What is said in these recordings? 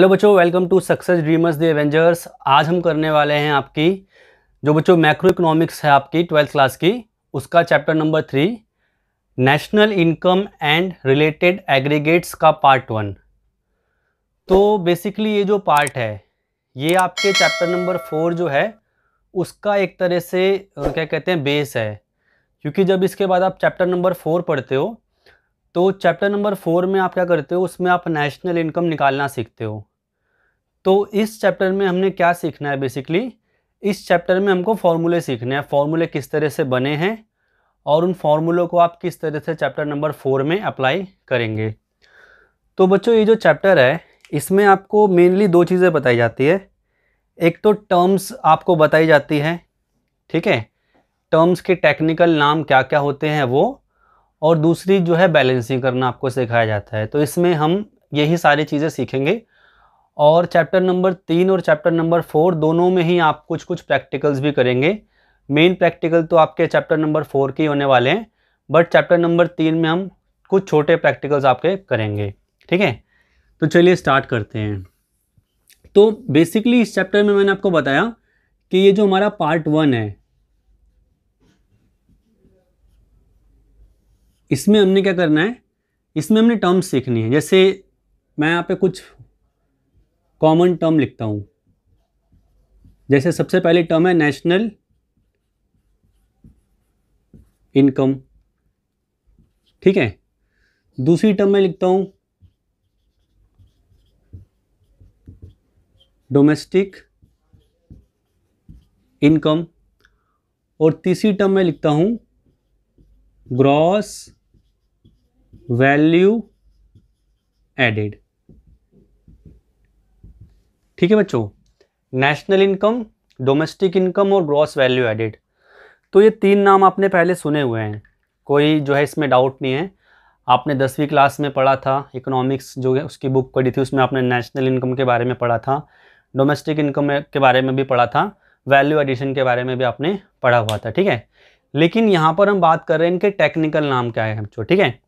hello बच्चों welcome to Success Dreamers the Avengers आज हम करने वाले हैं आपकी जो बच्चों मैक्रो इकोनॉमिक्स है आपकी ट्वेल्थ क्लास की उसका chapter number three national income and related aggregates का पार्ट वन तो बेसिकली ये जो पार्ट है ये आपके चैप्टर नंबर फोर जो है उसका एक तरह से क्या कहते हैं बेस है क्योंकि जब इसके बाद आप चैप्टर नंबर फोर पढ़ते हो तो चैप्टर नंबर फोर में आप क्या करते हो उसमें आप नेशनल इनकम निकालना सीखते हो तो इस चैप्टर में हमने क्या सीखना है बेसिकली इस चैप्टर में हमको फॉर्मूले सीखने हैं फॉर्मूले किस तरह से बने हैं और उन फॉर्मूलों को आप किस तरह से चैप्टर नंबर फोर में अप्लाई करेंगे तो बच्चों ये जो चैप्टर है इसमें आपको मेनली दो चीज़ें बताई जाती है एक तो टर्म्स आपको बताई जाती है ठीक है टर्म्स के टेक्निकल नाम क्या क्या होते हैं वो और दूसरी जो है बैलेंसिंग करना आपको सिखाया जाता है तो इसमें हम यही सारी चीज़ें सीखेंगे और चैप्टर नंबर तीन और चैप्टर नंबर फोर दोनों में ही आप कुछ कुछ प्रैक्टिकल्स भी करेंगे मेन प्रैक्टिकल तो आपके चैप्टर नंबर फोर के होने वाले हैं बट चैप्टर नंबर तीन में हम कुछ छोटे प्रैक्टिकल्स आपके करेंगे ठीक है तो चलिए स्टार्ट करते हैं तो बेसिकली इस चैप्टर में मैंने आपको बताया कि ये जो हमारा पार्ट वन है इसमें हमने क्या करना है इसमें हमने टर्म्स सीखनी है जैसे मैं यहाँ पे कुछ कॉमन टर्म लिखता हूँ जैसे सबसे पहले टर्म है नेशनल इनकम ठीक है दूसरी टर्म में लिखता हूँ डोमेस्टिक इनकम और तीसरी टर्म में लिखता हूँ ग्रॉस वैल्यू एडेड ठीक है बच्चों नेशनल इनकम डोमेस्टिक इनकम और ग्रॉस वैल्यू एडिड तो ये तीन नाम आपने पहले सुने हुए हैं कोई जो है इसमें डाउट नहीं है आपने दसवीं क्लास में पढ़ा था इकोनॉमिक्स जो है उसकी बुक पढ़ी थी उसमें आपने नेशनल इनकम के बारे में पढ़ा था डोमेस्टिक इनकम के बारे में भी पढ़ा था वैल्यू एडिशन के बारे में भी आपने पढ़ा हुआ था ठीक है लेकिन यहाँ पर हम बात कर रहे हैं इनके टेक्निकल नाम क्या है बच्चों ठीक है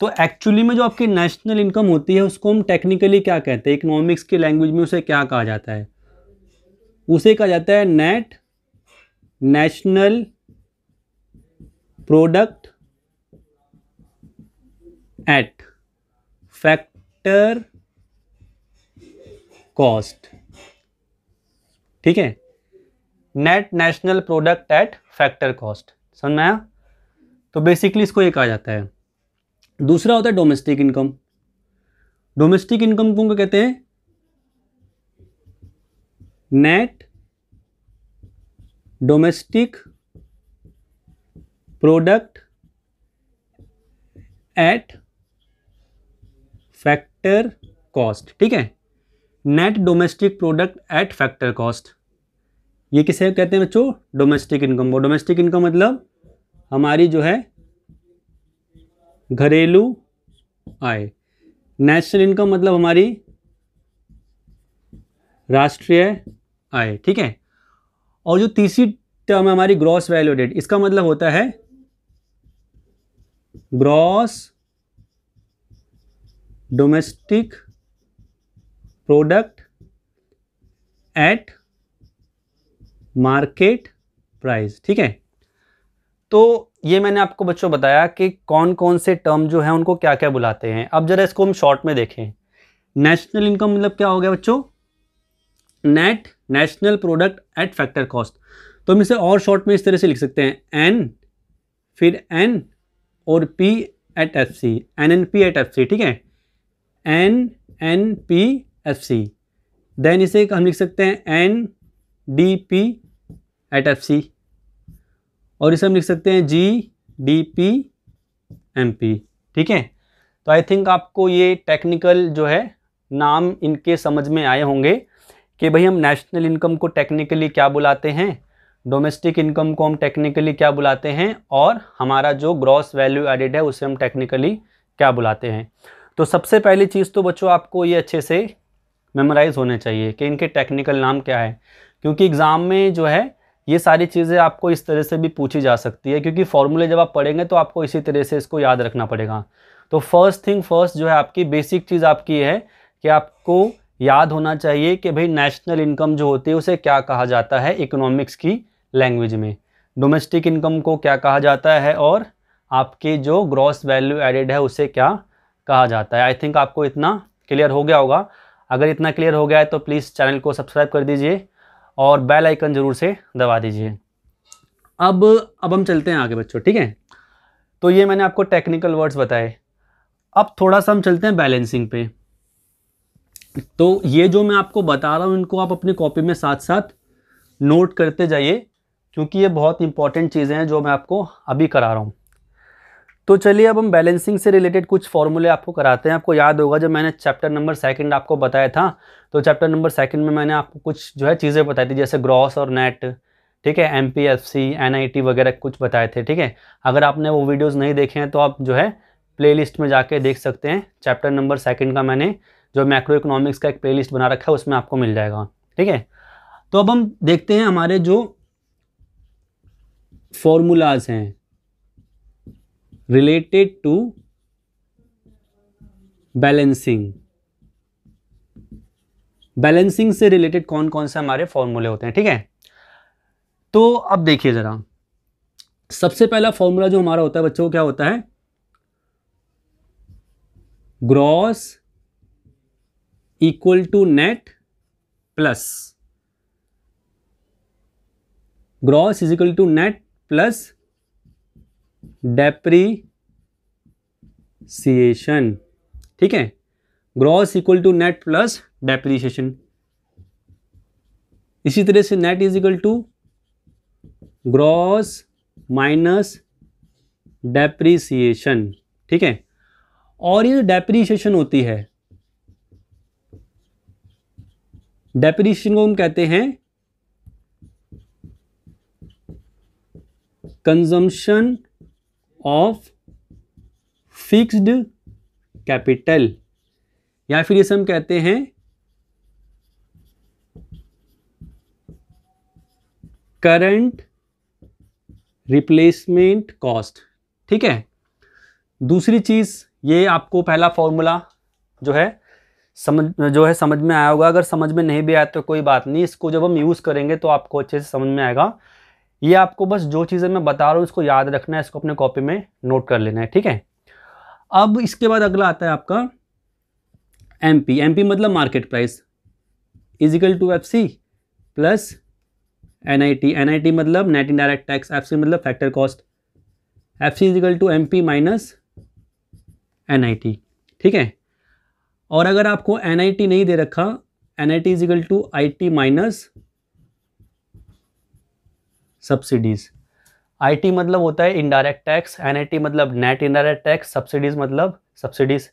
तो एक्चुअली में जो आपकी नेशनल इनकम होती है उसको हम टेक्निकली क्या कहते हैं इकोनॉमिक्स की लैंग्वेज में उसे क्या कहा जाता है उसे कहा जाता है net national product at factor cost ठीक है net national product at factor cost समझ में आया तो बेसिकली इसको ये कहा जाता है दूसरा होता है डोमेस्टिक इनकम डोमेस्टिक इनकम को कहते हैं net domestic product at factor cost ठीक है net domestic product at factor cost ये किसे कहते हैं बच्चों डोमेस्टिक इनकम को डोमेस्टिक इनकम मतलब हमारी जो है घरेलू आय नेशनल इनकम मतलब हमारी राष्ट्रीय आय ठीक है और जो तीसरी टर्म है हमारी ग्रॉस वैल्यू एडेड इसका मतलब होता है gross domestic product at market price ठीक है तो ये मैंने आपको बच्चों बताया कि कौन कौन से टर्म जो हैं उनको क्या क्या बुलाते हैं अब ज़रा इसको हम शॉर्ट में देखें नेशनल इनकम मतलब क्या हो गया बच्चों net national product at factor cost तो हम इसे और शॉर्ट में इस तरह से लिख सकते हैं एन फिर एन और P at F C N N P at F C ठीक है N N P F C then इसे हम लिख सकते हैं N D P at F C और इसे हम लिख सकते हैं G D P M P ठीक है तो आई थिंक आपको ये टेक्निकल जो है नाम इनके समझ में आए होंगे कि भाई हम नेशनल इनकम को टेक्निकली क्या बुलाते हैं डोमेस्टिक इनकम को हम टेक्निकली क्या बुलाते हैं और हमारा जो ग्रॉस वैल्यू एडिड है उसे हम टेक्निकली क्या बुलाते हैं तो सबसे पहली चीज़ तो बच्चों आपको ये अच्छे से मेमोराइज होने चाहिए कि इनके टेक्निकल नाम क्या है क्योंकि एग्ज़ाम में जो है ये सारी चीज़ें आपको इस तरह से भी पूछी जा सकती है क्योंकि फॉर्मूले जब आप पढ़ेंगे तो आपको इसी तरह से इसको याद रखना पड़ेगा तो फर्स्ट थिंग फर्स्ट जो है आपकी बेसिक चीज़ आपकी है कि आपको याद होना चाहिए कि भाई नेशनल इनकम जो होती है उसे क्या कहा जाता है इकोनॉमिक्स की लैंग्वेज में डोमेस्टिक इनकम को क्या कहा जाता है और आपके जो ग्रॉस वैल्यू एडेड है उसे क्या कहा जाता है आई थिंक आपको इतना क्लियर हो गया होगा अगर इतना क्लियर हो गया है तो प्लीज़ चैनल को सब्सक्राइब कर दीजिए और बेल आइकन ज़रूर से दबा दीजिए अब अब हम चलते हैं आगे बच्चों ठीक है तो ये मैंने आपको टेक्निकल वर्ड्स बताए अब थोड़ा सा हम चलते हैं बैलेंसिंग पे तो ये जो मैं आपको बता रहा हूँ इनको आप अपनी कॉपी में साथ साथ नोट करते जाइए क्योंकि ये बहुत इंपॉर्टेंट चीज़ें हैं जो मैं आपको अभी करा रहा हूँ तो चलिए अब हम बैलेंसिंग से रिलेटेड कुछ फॉर्मूले आपको कराते हैं आपको याद होगा जब मैंने चैप्टर नंबर सेकंड आपको बताया था तो चैप्टर नंबर सेकंड में मैंने आपको कुछ जो है चीज़ें बताई थी जैसे ग्रॉस और नेट ठीक है M P F C N I T वगैरह कुछ बताए थे ठीक है अगर आपने वो वीडियोज़ नहीं देखे हैं तो आप जो है प्ले में जाके देख सकते हैं चैप्टर नंबर सेकेंड का मैंने जो मैक्रो इकोनॉमिक्स का एक प्ले बना रखा है उसमें आपको मिल जाएगा ठीक है तो अब हम देखते हैं हमारे जो फॉर्मूलाज हैं related to बैलेंसिंग बैलेंसिंग से रिलेटेड कौन कौन से हमारे फॉर्मूले होते हैं ठीक है तो अब देखिए ज़रा सबसे पहला फॉर्मूला जो हमारा होता है बच्चों क्या होता है gross equal to net plus gross is equal to net plus depreciation ठीक है gross equal to net plus depreciation इसी तरह से net is equal to gross minus depreciation ठीक है और ये डेप्रीसिएशन होती है डेप्रीसिएशन को हम कहते हैं कंजम्पशन ऑफ फिक्स्ड कैपिटल या फिर इसे हम कहते हैं करंट रिप्लेसमेंट कॉस्ट ठीक है दूसरी चीज़ ये आपको पहला फॉर्मूला जो है समझ जो है समझ में आया होगा अगर समझ में नहीं भी आया तो कोई बात नहीं इसको जब हम यूज़ करेंगे तो आपको अच्छे से समझ में आएगा ये आपको बस जो चीज़ें मैं बता रहा हूँ इसको याद रखना है इसको अपने कॉपी में नोट कर लेना है ठीक है अब इसके बाद अगला आता है आपका एम पी एम पी मतलब market price is equal to F C plus N I T N I T मतलब net indirect tax F C मतलब factor cost F C is equal to M P minus N I T ठीक है और अगर आपको N I T नहीं दे रखा N I T is equal to I T minus subsidies IT मतलब होता है इनडायरेक्ट टैक्स एनआईटी मतलब नेट इनडायरेक्ट टैक्स सब्सिडीज़ मतलब सब्सिडीज़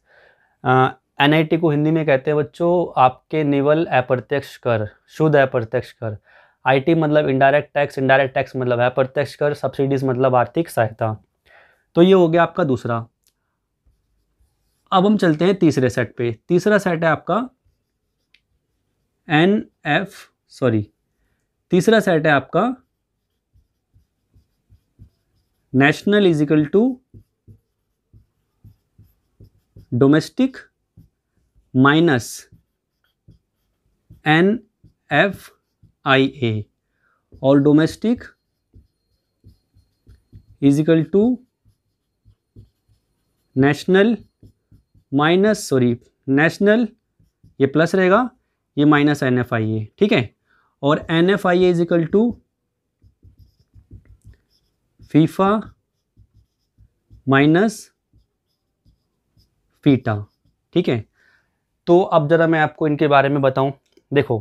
एनआईटी को हिंदी में कहते हैं बच्चों आपके निवल अप्रत्यक्ष कर शुद्ध अप्रत्यक्ष कर आईटी मतलब इनडायरेक्ट टैक्स इनडायरेक्ट टैक्स मतलब अप्रत्यक्ष कर सब्सिडीज़ मतलब आर्थिक सहायता तो ये हो गया आपका दूसरा अब हम चलते हैं तीसरे सेट पे तीसरा सेट है आपका एन एफ सॉरी तीसरा सेट है आपका national is equal to domestic minus N F I A और domestic is equal to national minus sorry national ये प्लस रहेगा ये minus N F I A ठीक है और N F I A is equal to FIFA minus FITA ठीक है तो अब ज़रा मैं आपको इनके बारे में बताऊं देखो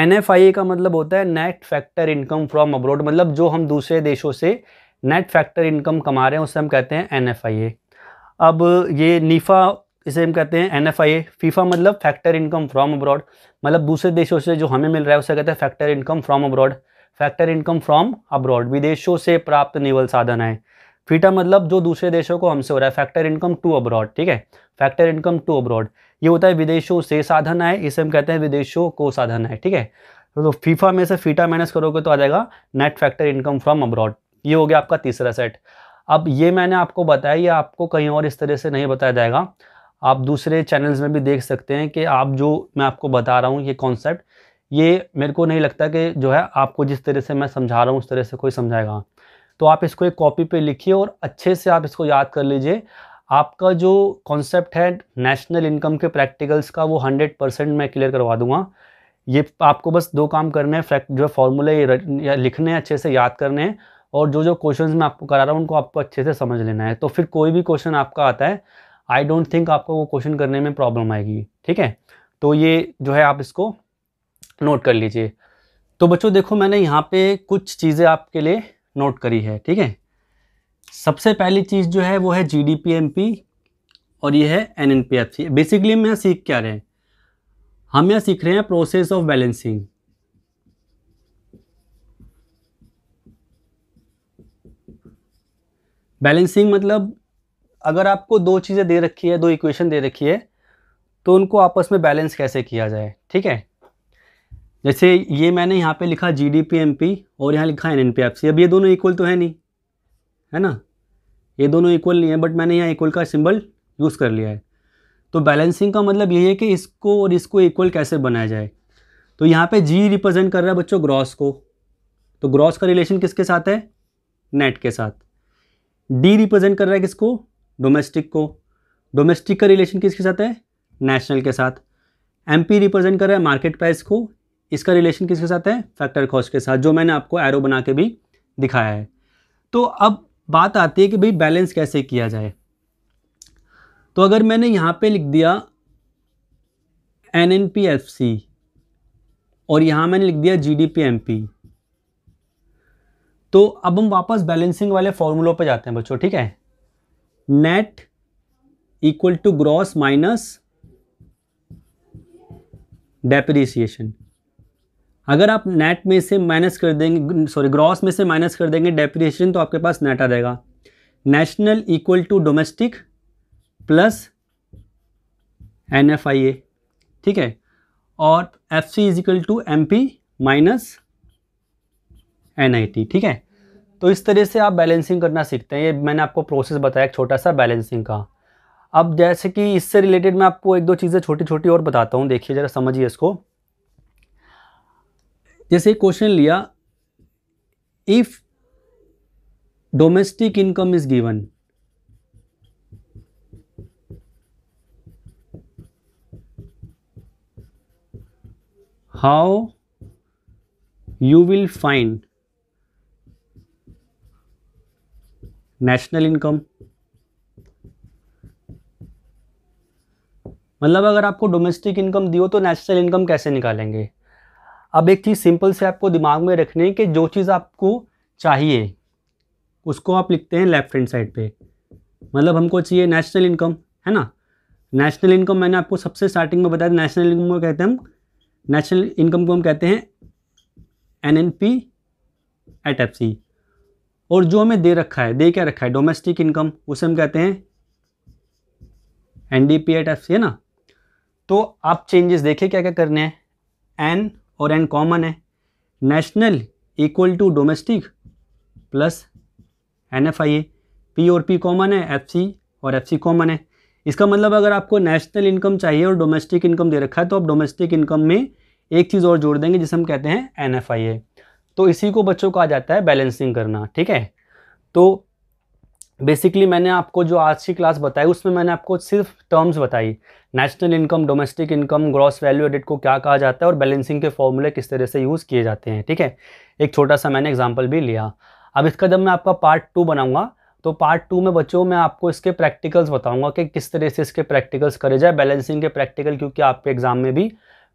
एन का मतलब होता है net factor income from abroad मतलब जो हम दूसरे देशों से नेट फैक्टर इनकम कमा रहे हैं उसे हम कहते हैं एन अब ये नीफा इसे हम कहते हैं एन फीफा मतलब फैक्टर इनकम फ्रॉम अब्रॉड मतलब दूसरे देशों से जो हमें मिल रहा है उसे कहते हैं factor income from abroad factor income from abroad विदेशों से प्राप्त निवल साधन है फीटा मतलब जो दूसरे देशों को हमसे हो रहा है फैक्टर इनकम टू अब्रॉड ठीक है फैक्टर इनकम टू अब्रॉड ये होता है विदेशों से साधन है इसे हम कहते हैं विदेशों को साधन है ठीक है तो फीफा में से फीटा माइनस करोगे तो आ जाएगा net factor income from abroad ये हो गया आपका तीसरा सेट अब ये मैंने आपको बताया ये आपको कहीं और इस तरह से नहीं बताया जाएगा आप दूसरे चैनल्स में भी देख सकते हैं कि आप जो मैं आपको बता रहा हूँ ये कॉन्सेप्ट ये मेरे को नहीं लगता कि जो है आपको जिस तरह से मैं समझा रहा हूँ उस तरह से कोई समझाएगा तो आप इसको एक कॉपी पे लिखिए और अच्छे से आप इसको याद कर लीजिए आपका जो कॉन्सेप्ट है नेशनल इनकम के प्रैक्टिकल्स का वो हंड्रेड परसेंट मैं क्लियर करवा दूंगा ये आपको बस दो काम करने हैं फैक्ट जो फॉर्मूले लिखने हैं अच्छे से याद करने हैं और जो जो क्वेश्चन मैं आपको करा रहा हूँ उनको आपको अच्छे से समझ लेना है तो फिर कोई भी क्वेश्चन आपका आता है आई डोंट थिंक आपको वो क्वेश्चन करने में प्रॉब्लम आएगी ठीक है तो ये जो है आप इसको नोट कर लीजिए तो बच्चों देखो मैंने यहाँ पे कुछ चीज़ें आपके लिए नोट करी है ठीक है सबसे पहली चीज़ जो है वो है G D P M P और ये है N N P F C basically हम यहाँ सीख क्या रहे हैं हम यहाँ सीख रहे हैं प्रोसेस ऑफ बैलेंसिंग बैलेंसिंग मतलब अगर आपको दो चीज़ें दे रखी है दो इक्वेशन दे रखी है तो उनको आपस में बैलेंस कैसे किया जाए ठीक है जैसे ये मैंने यहाँ पे लिखा G D P M P और यहाँ लिखा N N P F C अब ये दोनों इक्वल तो है नहीं है ना ये दोनों इक्वल नहीं है बट मैंने यहाँ इक्वल का सिंबल यूज़ कर लिया है तो बैलेंसिंग का मतलब यही है कि इसको और इसको इक्वल कैसे बनाया जाए तो यहाँ पे जी रिप्रेजेंट कर रहा है बच्चों ग्रॉस को तो ग्रॉस का रिलेशन किसके साथ है नेट के साथ डी रिप्रेजेंट कर रहा है किसको डोमेस्टिक को डोमेस्टिक का रिलेशन किसके साथ है नेशनल के साथ एम पी रिप्रेजेंट कर रहा है मार्केट प्राइस को इसका रिलेशन किसके साथ है फैक्टर कॉस्ट के साथ जो मैंने आपको एरो बना के भी दिखाया है तो अब बात आती है कि भाई बैलेंस कैसे किया जाए तो अगर मैंने यहाँ पे लिख दिया N N P F C और यहाँ मैंने लिख दिया G D P M P तो अब हम वापस बैलेंसिंग वाले फॉर्मूलों पे जाते हैं बच्चों ठीक है net equal to gross minus depreciation अगर आप नेट में से माइनस कर देंगे सॉरी ग्रॉस में से माइनस कर देंगे डेप्रिएशन तो आपके पास नेट आ जाएगा national equal to domestic plus N F I A ठीक है और F C is equal to M P minus N I T ठीक है तो इस तरह से आप बैलेंसिंग करना सीखते हैं ये मैंने आपको प्रोसेस बताया एक छोटा सा बैलेंसिंग का अब जैसे कि इससे रिलेटेड मैं आपको एक दो चीज़ें छोटी छोटी और बताता हूँ देखिए ज़रा समझिए इसको जैसे क्वेश्चन लिया if domestic income is given how you will find national income मतलब अगर आपको डोमेस्टिक इनकम दियो तो नेशनल इनकम कैसे निकालेंगे अब एक चीज़ सिंपल से आपको दिमाग में रखनी है कि जो चीज़ आपको चाहिए उसको आप लिखते हैं लेफ्ट हैंड साइड पे मतलब हमको चाहिए नेशनल इनकम है ना नेशनल इनकम मैंने आपको सबसे स्टार्टिंग में बताया नेशनल इनकम को कहते हैं हम नेशनल इनकम को हम कहते हैं N N P at F C और जो हमें दे रखा है दे क्या रखा है डोमेस्टिक इनकम उसे हम कहते हैं N D P at F C है ना तो आप चेंजेस देखें क्या क्या करने हैं एन और एन कॉमन है national equal to domestic plus N F I A P और पी कॉमन है एफ सी और एफ सी कॉमन है इसका मतलब अगर आपको नेशनल इनकम चाहिए और डोमेस्टिक इनकम दे रखा है तो आप डोमेस्टिक इनकम में एक चीज़ और जोड़ देंगे जिसे हम कहते हैं एन एफ आई ए तो इसी को बच्चों को आ जाता है बैलेंसिंग करना ठीक है तो बेसिकली मैंने आपको जो आज की क्लास बताई उसमें मैंने आपको सिर्फ टर्म्स बताई national income domestic income gross value added को क्या कहा जाता है और बैलेंसिंग के फॉर्मूले किस तरह से यूज़ किए जाते हैं ठीक है एक छोटा सा मैंने एग्जाम्पल भी लिया अब इसका जब मैं आपका पार्ट टू बनाऊँगा तो पार्ट टू में बच्चों मैं आपको इसके प्रैक्टिकल्स बताऊँगा कि किस तरह से इसके प्रैक्टिकल्स करे जाए बैलेंसिंग के प्रैक्टिकल क्योंकि आपके एग्ज़ाम में भी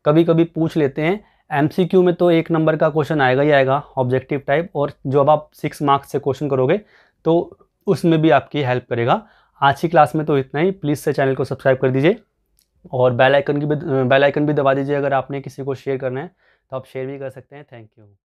कभी कभी पूछ लेते हैं एम में तो एक नंबर का क्वेश्चन आएगा ही आएगा ऑब्जेक्टिव टाइप और जब आप सिक्स मार्क्स से क्वेश्चन करोगे तो उसमें भी आपकी हेल्प करेगा आज की क्लास में तो इतना ही प्लीज़ से चैनल को सब्सक्राइब कर दीजिए और बेल आइकन की भी बेल आइकन भी दबा दीजिए अगर आपने किसी को शेयर करना है तो आप शेयर भी कर सकते हैं थैंक यू